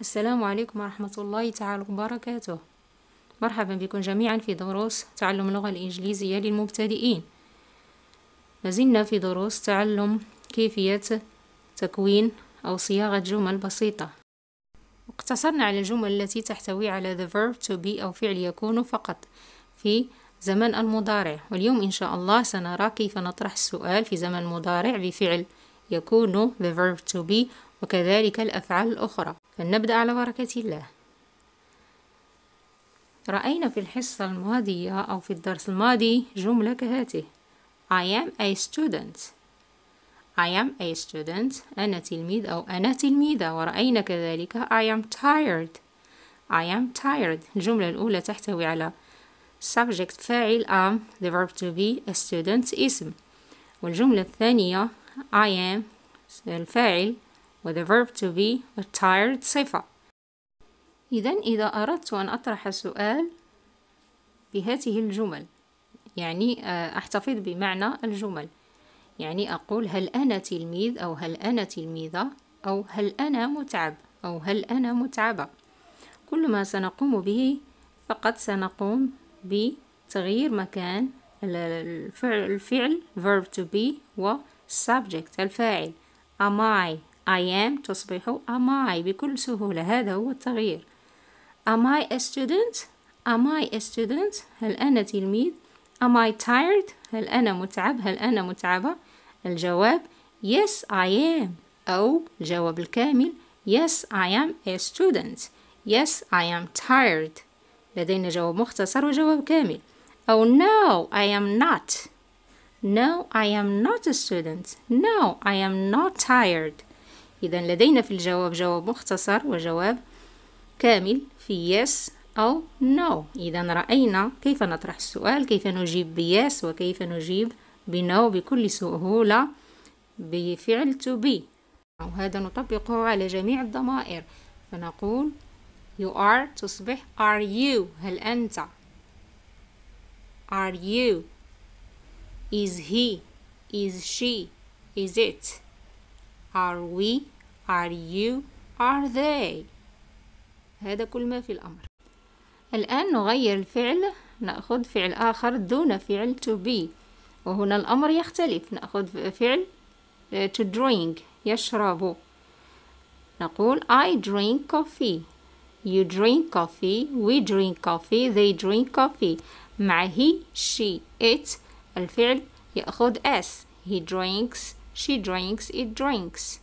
السلام عليكم ورحمة الله تعالى وبركاته مرحبا بكم جميعا في دروس تعلم اللغة الإنجليزية للمبتدئين مازلنا في دروس تعلم كيفية تكوين أو صياغة جمل بسيطة اقتصرنا على الجمل التي تحتوي على the verb to be أو فعل يكون فقط في زمن المضارع واليوم إن شاء الله سنرى كيف نطرح السؤال في زمن المضارع بفعل يكون the verb to be وكذلك الأفعال الأخرى فلنبدأ على بركة الله رأينا في الحصة الماضية أو في الدرس الماضي جملة كهاته I am a student I am a student أنا تلميذ أو أنا تلميذة ورأينا كذلك I am tired I am tired الجملة الأولى تحتوي على subject فاعل am the verb to be a student اسم والجملة الثانية I am الفاعل the verb to be retired صفة إذا إذا أردت أن أطرح سؤال بهذه الجمل يعني آه، أحتفظ بمعنى الجمل يعني أقول هل أنا تلميذ أو هل أنا تلميذة أو هل أنا متعب أو هل أنا متعبة كل ما سنقوم به فقط سنقوم بتغيير مكان الفعل, الفعل verb to be و subject الفاعل am I I am تصبح am I بكل سهولة هذا هو التغيير Am I a student? Am I a student? هل أنا تلميذ؟ Am I tired? هل أنا متعب؟ هل أنا متعبة؟ الجواب Yes I am أو الجواب الكامل Yes I am a student Yes I am tired لدينا جواب مختصر وجواب كامل أو No I am not No I am not a student No I am not tired إذا لدينا في الجواب جواب مختصر وجواب كامل في yes أو no إذا رأينا كيف نطرح السؤال كيف نجيب yes وكيف نجيب بنو بكل سهولة بفعل to be وهذا نطبقه على جميع الضمائر فنقول you are تصبح are you هل أنت are you is he is she is it are we are you are they هذا كل ما في الأمر الآن نغير الفعل نأخذ فعل آخر دون فعل to be وهنا الأمر يختلف نأخذ فعل to drink يشرب نقول I drink coffee you drink coffee we drink coffee they drink coffee مع he she it الفعل يأخذ s he drinks she drinks it drinks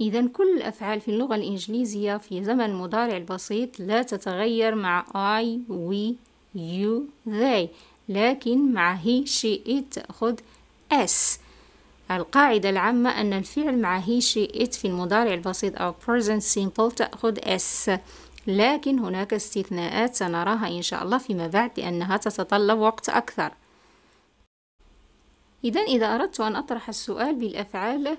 إذا كل الأفعال في اللغة الإنجليزية في زمن مضارع البسيط لا تتغير مع I, we, you, they لكن مع he, she, it تأخذ s القاعدة العامة أن الفعل مع he, she, it في المضارع البسيط أو present simple تأخذ s لكن هناك استثناءات سنراها إن شاء الله فيما بعد لأنها تتطلب وقت أكثر إذا إذا أردت أن أطرح السؤال بالأفعال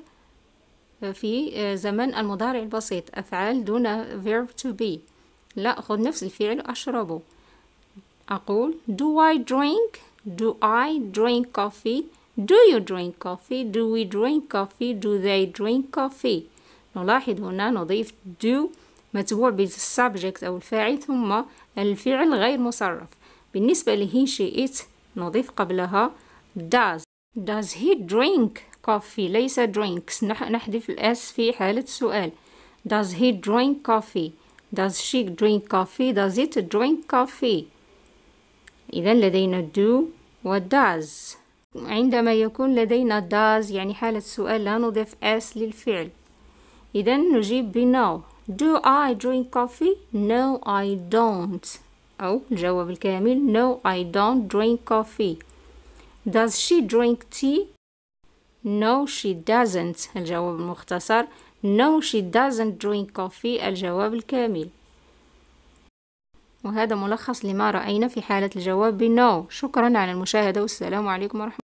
آه، في آه، زمن المضارع البسيط أفعال دون verb to be لا أخذ نفس الفعل أشربه أقول do I drink do I drink coffee do you drink coffee do we drink coffee do they drink coffee نلاحظ هنا نضيف do متبوع بالسبجكت أو الفاعل ثم الفعل غير مصرف بالنسبة لهي شئت نضيف قبلها does does he drink coffee ليس drinks نحذف الاس في حالة السؤال does he drink coffee does she drink coffee does it drink coffee إذا لدينا do و does عندما يكون لدينا does يعني حالة سؤال لا نضيف s للفعل إذا نجيب ب no do I drink coffee no I don't أو الجواب الكامل no I don't drink coffee Does she drink tea? No, she doesn't. الجواب المختصر No, she doesn't drink coffee. الجواب الكامل. وهذا ملخص لما رأينا في حالة الجواب بنو. no. شكرا على المشاهدة والسلام عليكم ورحمة